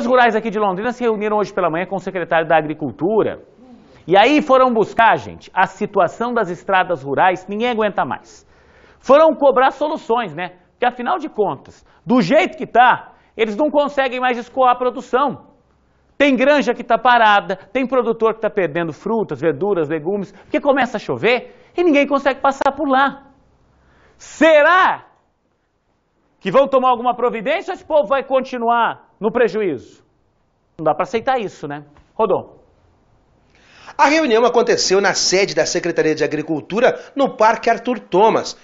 Produtores rurais aqui de Londrina se reuniram hoje pela manhã com o secretário da Agricultura e aí foram buscar, gente, a situação das estradas rurais, ninguém aguenta mais. Foram cobrar soluções, né? Porque afinal de contas, do jeito que está, eles não conseguem mais escoar a produção. Tem granja que está parada, tem produtor que está perdendo frutas, verduras, legumes, porque começa a chover e ninguém consegue passar por lá. Será que vão tomar alguma providência ou esse povo vai continuar no prejuízo. Não dá para aceitar isso, né? Rodou. A reunião aconteceu na sede da Secretaria de Agricultura, no Parque Arthur Thomas,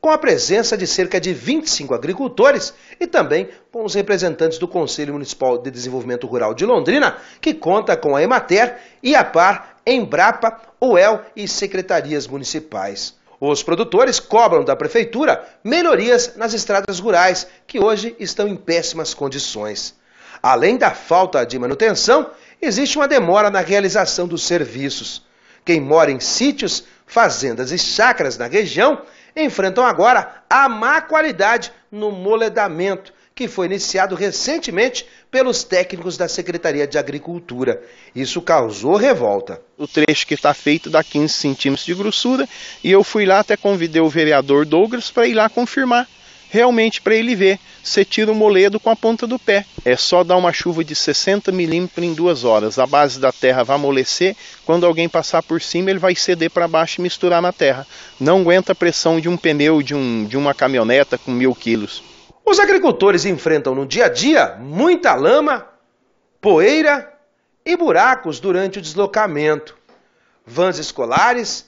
com a presença de cerca de 25 agricultores e também com os representantes do Conselho Municipal de Desenvolvimento Rural de Londrina, que conta com a Emater, IAPAR, Embrapa, UEL e secretarias municipais. Os produtores cobram da prefeitura melhorias nas estradas rurais, que hoje estão em péssimas condições. Além da falta de manutenção, existe uma demora na realização dos serviços. Quem mora em sítios, fazendas e chacras na região enfrentam agora a má qualidade no moledamento, que foi iniciado recentemente pelos técnicos da Secretaria de Agricultura. Isso causou revolta. O trecho que está feito dá 15 centímetros de grossura e eu fui lá, até convidei o vereador Douglas para ir lá confirmar realmente para ele ver. Você tira o moledo com a ponta do pé. É só dar uma chuva de 60 milímetros em duas horas. A base da terra vai amolecer. Quando alguém passar por cima, ele vai ceder para baixo e misturar na terra. Não aguenta a pressão de um pneu de, um, de uma caminhoneta com mil quilos. Os agricultores enfrentam no dia a dia muita lama, poeira e buracos durante o deslocamento. Vans escolares,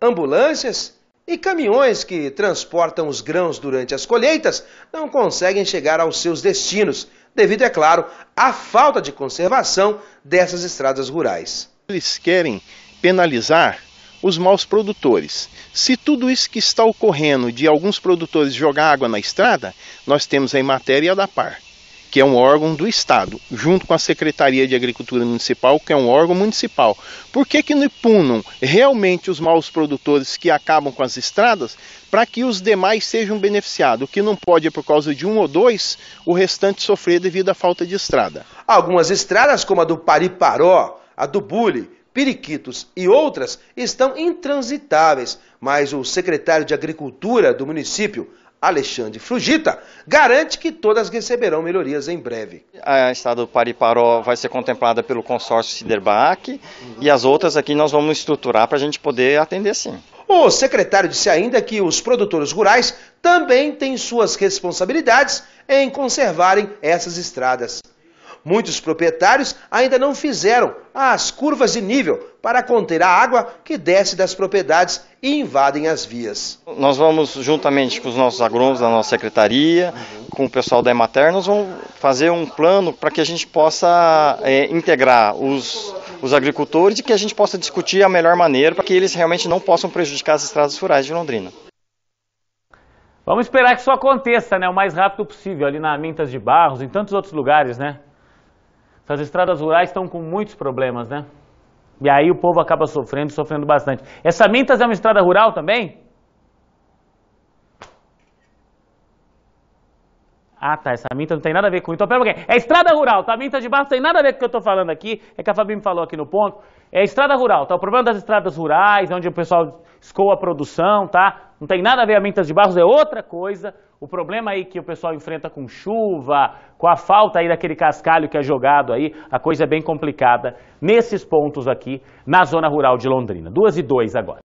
ambulâncias e caminhões que transportam os grãos durante as colheitas não conseguem chegar aos seus destinos, devido, é claro, à falta de conservação dessas estradas rurais. Eles querem penalizar os maus produtores. Se tudo isso que está ocorrendo de alguns produtores jogar água na estrada, nós temos em matéria da par que é um órgão do Estado, junto com a Secretaria de Agricultura Municipal, que é um órgão municipal. Por que, que não punam realmente os maus produtores que acabam com as estradas para que os demais sejam beneficiados? O que não pode é por causa de um ou dois, o restante sofrer devido à falta de estrada. Algumas estradas, como a do Pariparó, a do Bule, Periquitos e outras estão intransitáveis, mas o secretário de Agricultura do município, Alexandre Frugita, garante que todas receberão melhorias em breve. A estrada do Pariparó vai ser contemplada pelo consórcio Siderbac uhum. e as outras aqui nós vamos estruturar para a gente poder atender sim. O secretário disse ainda que os produtores rurais também têm suas responsabilidades em conservarem essas estradas. Muitos proprietários ainda não fizeram as curvas de nível para conter a água que desce das propriedades e invadem as vias. Nós vamos, juntamente com os nossos agrônomos da nossa secretaria, com o pessoal da Emater, nós vamos fazer um plano para que a gente possa é, integrar os, os agricultores e que a gente possa discutir a melhor maneira para que eles realmente não possam prejudicar as estradas rurais de Londrina. Vamos esperar que isso aconteça, né? O mais rápido possível, ali na Mintas de Barros, em tantos outros lugares, né? Essas estradas rurais estão com muitos problemas, né? E aí o povo acaba sofrendo, sofrendo bastante. Essa Mintas é uma estrada rural também? Ah, tá, essa minta não tem nada a ver com... Então, pera É estrada rural, tá? A minta de barro não tem nada a ver com o que eu estou falando aqui. É que a Fabi me falou aqui no ponto. É estrada rural, tá? O problema das estradas rurais, onde o pessoal escoa a produção, tá? Não tem nada a ver a Mintas de barro. é outra coisa. O problema aí que o pessoal enfrenta com chuva, com a falta aí daquele cascalho que é jogado aí, a coisa é bem complicada nesses pontos aqui na zona rural de Londrina. Duas e dois agora.